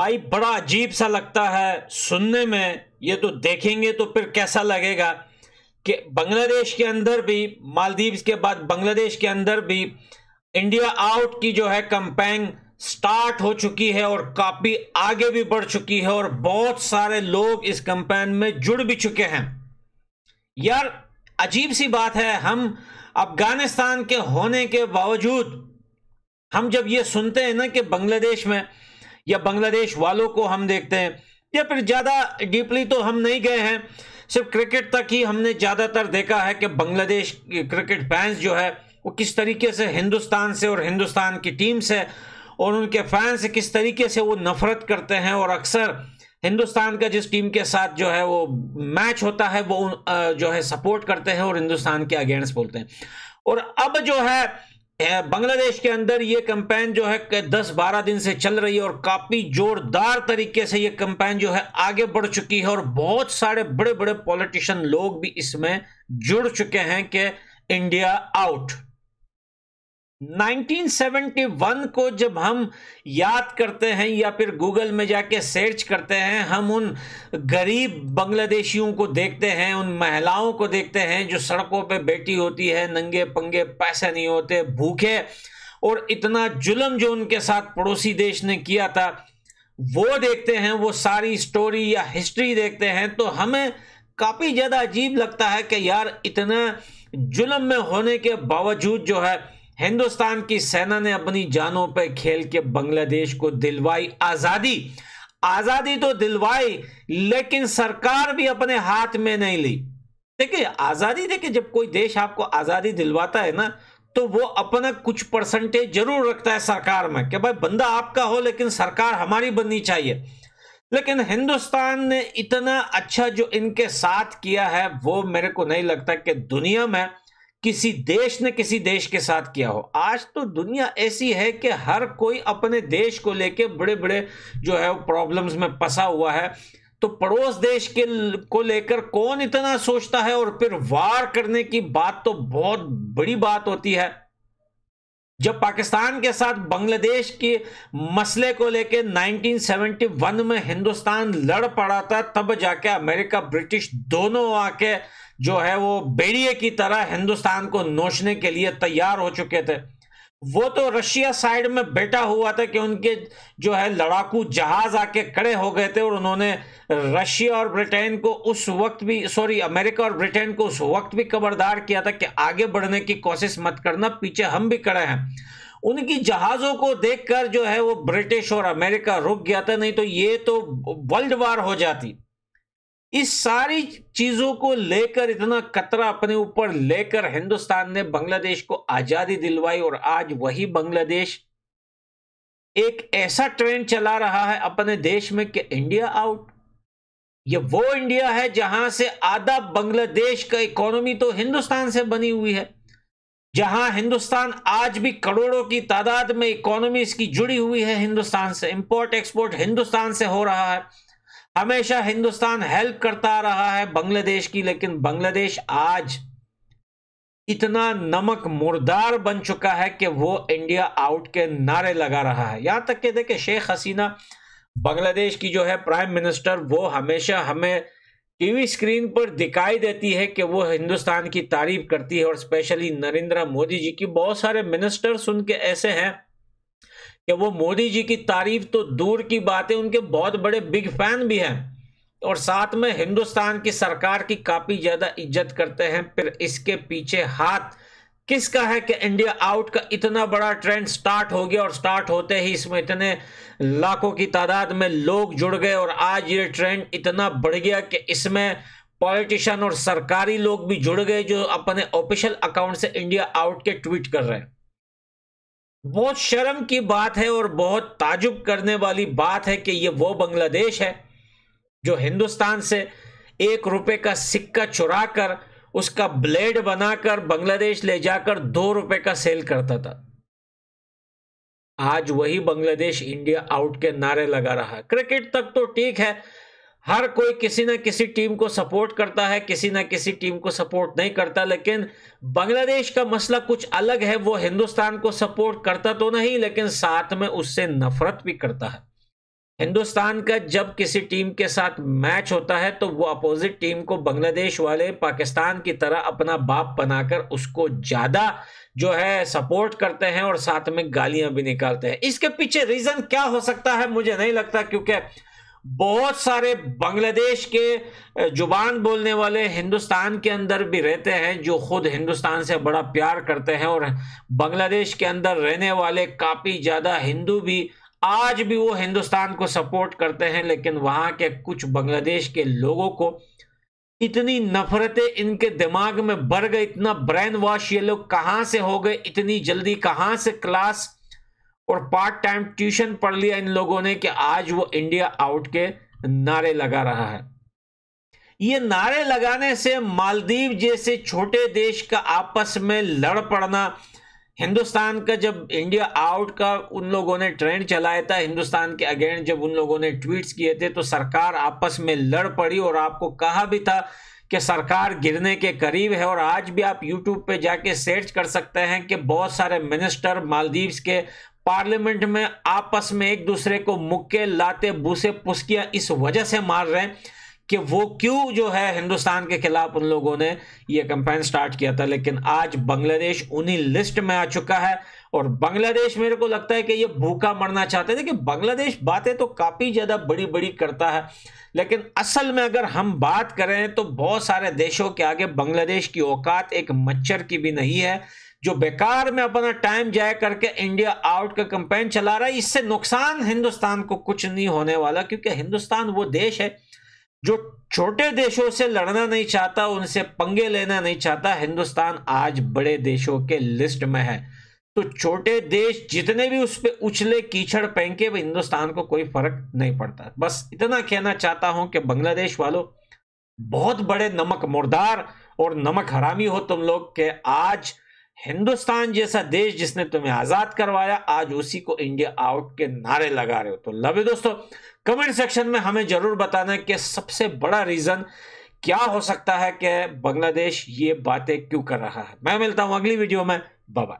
भाई बड़ा अजीब सा लगता है सुनने में ये तो देखेंगे तो फिर कैसा लगेगा कि बांग्लादेश के अंदर भी मालदीव्स के बाद बांग्लादेश के अंदर भी इंडिया आउट की जो है कंपेन स्टार्ट हो चुकी है और काफ़ी आगे भी बढ़ चुकी है और बहुत सारे लोग इस कंपेन में जुड़ भी चुके हैं यार अजीब सी बात है हम अफगानिस्तान के होने के बावजूद हम जब ये सुनते हैं ना कि बांग्लादेश में या बांग्लादेश वालों को हम देखते हैं या फिर ज़्यादा डीपली तो हम नहीं गए हैं सिर्फ क्रिकेट तक ही हमने ज़्यादातर देखा है कि बांग्लादेश क्रिकेट फैंस जो है वो किस तरीके से हिंदुस्तान से और हिंदुस्तान की टीम से और उनके फैंस से किस तरीके से वो नफरत करते हैं और अक्सर हिंदुस्तान का जिस टीम के साथ जो है वो मैच होता है वो जो है सपोर्ट करते हैं और हिंदुस्तान के अगेंस्ट बोलते हैं और अब जो है बांग्लादेश के अंदर ये कंपेन जो है दस बारह दिन से चल रही है और काफ़ी जोरदार तरीके से ये कंपेन जो है आगे बढ़ चुकी है और बहुत सारे बड़े बड़े पॉलिटिशियन लोग भी इसमें जुड़ चुके हैं कि इंडिया आउट 1971 को जब हम याद करते हैं या फिर गूगल में जाके सर्च करते हैं हम उन गरीब बांग्लादेशियों को देखते हैं उन महिलाओं को देखते हैं जो सड़कों पे बैठी होती है नंगे पंगे पैसे नहीं होते भूखे और इतना जुल्म जो उनके साथ पड़ोसी देश ने किया था वो देखते हैं वो सारी स्टोरी या हिस्ट्री देखते हैं तो हमें काफ़ी ज़्यादा अजीब लगता है कि यार इतना जुल्म में होने के बावजूद जो है हिंदुस्तान की सेना ने अपनी जानों पर खेल के बांग्लादेश को दिलवाई आजादी आजादी तो दिलवाई लेकिन सरकार भी अपने हाथ में नहीं ली देखिए आजादी देखिए जब कोई देश आपको आजादी दिलवाता है ना तो वो अपना कुछ परसेंटेज जरूर रखता है सरकार में कि भाई बंदा आपका हो लेकिन सरकार हमारी बननी चाहिए लेकिन हिंदुस्तान ने इतना अच्छा जो इनके साथ किया है वो मेरे को नहीं लगता कि दुनिया में किसी देश ने किसी देश के साथ किया हो आज तो दुनिया ऐसी है कि हर कोई अपने देश को लेके बड़े बड़े जो है प्रॉब्लम्स में फंसा हुआ है तो पड़ोस देश के को लेकर कौन इतना सोचता है और फिर वार करने की बात तो बहुत बड़ी बात होती है जब पाकिस्तान के साथ बांग्लादेश के मसले को लेकर 1971 में हिंदुस्तान लड़ पड़ा था तब जाके अमेरिका ब्रिटिश दोनों आके जो है वो बेड़िए की तरह हिंदुस्तान को नोचने के लिए तैयार हो चुके थे वो तो रशिया साइड में बैठा हुआ था कि उनके जो है लड़ाकू जहाज आके खड़े हो गए थे और उन्होंने रशिया और ब्रिटेन को उस वक्त भी सॉरी अमेरिका और ब्रिटेन को उस वक्त भी खबरदार किया था कि आगे बढ़ने की कोशिश मत करना पीछे हम भी खड़े हैं उनकी जहाज़ों को देखकर जो है वो ब्रिटिश और अमेरिका रुक गया था नहीं तो ये तो वर्ल्ड वार हो जाती इस सारी चीजों को लेकर इतना कतरा अपने ऊपर लेकर हिंदुस्तान ने बांग्लादेश को आजादी दिलवाई और आज वही बांग्लादेश एक ऐसा ट्रेंड चला रहा है अपने देश में कि इंडिया आउट ये वो इंडिया है जहां से आधा बांग्लादेश का इकोनॉमी तो हिंदुस्तान से बनी हुई है जहां हिंदुस्तान आज भी करोड़ों की तादाद में इकोनॉमी इसकी जुड़ी हुई है हिंदुस्तान से इंपोर्ट एक्सपोर्ट हिंदुस्तान से हो रहा है हमेशा हिंदुस्तान हेल्प करता रहा है बांग्लादेश की लेकिन बांग्लादेश आज इतना नमक मुर्दार बन चुका है कि वो इंडिया आउट के नारे लगा रहा है यहां तक के देखे शेख हसीना बांग्लादेश की जो है प्राइम मिनिस्टर वो हमेशा हमें टीवी स्क्रीन पर दिखाई देती है कि वो हिंदुस्तान की तारीफ करती है और स्पेशली नरेंद्र मोदी जी की बहुत सारे मिनिस्टर सुन के ऐसे हैं कि वो मोदी जी की तारीफ तो दूर की बात है उनके बहुत बड़े बिग फैन भी हैं और साथ में हिंदुस्तान की सरकार की काफ़ी ज़्यादा इज्जत करते हैं फिर इसके पीछे हाथ किसका है कि इंडिया आउट का इतना बड़ा ट्रेंड स्टार्ट हो गया और स्टार्ट होते ही इसमें इतने लाखों की तादाद में लोग जुड़ गए और आज ये ट्रेंड इतना बढ़ गया कि इसमें पॉलिटिशियन और सरकारी लोग भी जुड़ गए जो अपने ऑफिशियल अकाउंट से इंडिया आउट के ट्वीट कर रहे हैं बहुत शर्म की बात है और बहुत ताजुब करने वाली बात है कि ये वो बांग्लादेश है जो हिंदुस्तान से एक रुपए का सिक्का चुरा कर उसका ब्लेड बनाकर बांग्लादेश ले जाकर दो रुपए का सेल करता था आज वही बांग्लादेश इंडिया आउट के नारे लगा रहा क्रिकेट तक तो ठीक है हर कोई किसी ना किसी टीम को सपोर्ट करता है किसी ना किसी टीम को सपोर्ट नहीं करता लेकिन बांग्लादेश का मसला कुछ अलग है वो हिंदुस्तान को सपोर्ट करता तो नहीं लेकिन साथ में उससे नफरत भी करता है हिंदुस्तान का जब किसी टीम के साथ मैच होता है तो वो अपोजिट टीम को बांग्लादेश वाले पाकिस्तान की तरह अपना बाप बनाकर उसको ज़्यादा जो है सपोर्ट करते हैं और साथ में गालियां भी निकालते हैं इसके पीछे रीज़न क्या हो सकता है मुझे नहीं लगता क्योंकि बहुत सारे बांग्लादेश के जुबान बोलने वाले हिंदुस्तान के अंदर भी रहते हैं जो खुद हिंदुस्तान से बड़ा प्यार करते हैं और बांग्लादेश के अंदर रहने वाले काफ़ी ज़्यादा हिंदू भी आज भी वो हिंदुस्तान को सपोर्ट करते हैं लेकिन वहाँ के कुछ बांग्लादेश के लोगों को इतनी नफरतें इनके दिमाग में बढ़ गए इतना ब्रेन वॉश ये लोग कहाँ से हो गए इतनी जल्दी कहाँ से क्लास और पार्ट टाइम ट्यूशन पढ़ लिया इन लोगों ने कि आज वो इंडिया आउट के नारे लगा रहा है ये नारे लगाने से मालदीव जैसे छोटे देश का आपस में लड़ पड़ना हिंदुस्तान का जब इंडिया आउट का उन लोगों ने ट्रेंड चलाया था हिंदुस्तान के अगेंस्ट जब उन लोगों ने ट्वीट्स किए थे तो सरकार आपस में लड़ पड़ी और आपको कहा भी था कि सरकार गिरने के करीब है और आज भी आप यूट्यूब पे जाके सर्च कर सकते हैं कि बहुत सारे मिनिस्टर मालदीव्स के पार्लियामेंट में आपस में एक दूसरे को मुक्के लाते बूसे पुस्कियां इस वजह से मार रहे हैं कि वो क्यों जो है हिंदुस्तान के खिलाफ उन लोगों ने ये कंपेन स्टार्ट किया था लेकिन आज बांग्लादेश उन्हीं लिस्ट में आ चुका है और बांग्लादेश मेरे को लगता है कि ये भूखा मरना चाहते हैं देखिए बांग्लादेश बातें तो काफ़ी ज़्यादा बड़ी बड़ी करता है लेकिन असल में अगर हम बात करें तो बहुत सारे देशों के आगे बांग्लादेश की औकात एक मच्छर की भी नहीं है जो बेकार में अपना टाइम जाए करके इंडिया आउट का कंपेन चला रहा है इससे नुकसान हिंदुस्तान को कुछ नहीं होने वाला क्योंकि हिंदुस्तान वो देश है जो छोटे देशों से लड़ना नहीं चाहता उनसे पंगे लेना नहीं चाहता हिंदुस्तान आज बड़े देशों के लिस्ट में है तो छोटे देश जितने भी उस पर उछले कीचड़ पहके वह हिंदुस्तान को कोई फर्क नहीं पड़ता बस इतना कहना चाहता हूं कि बांग्लादेश वालों बहुत बड़े नमक मुर्दार और नमक हरामी हो तुम लोग के आज हिंदुस्तान जैसा देश जिसने तुम्हें आजाद करवाया आज उसी को इंडिया आउट के नारे लगा रहे हो तो लवे दोस्तों कमेंट सेक्शन में हमें जरूर बताना कि सबसे बड़ा रीजन क्या हो सकता है कि बांग्लादेश ये बातें क्यों कर रहा है मैं मिलता हूं अगली वीडियो में बाबा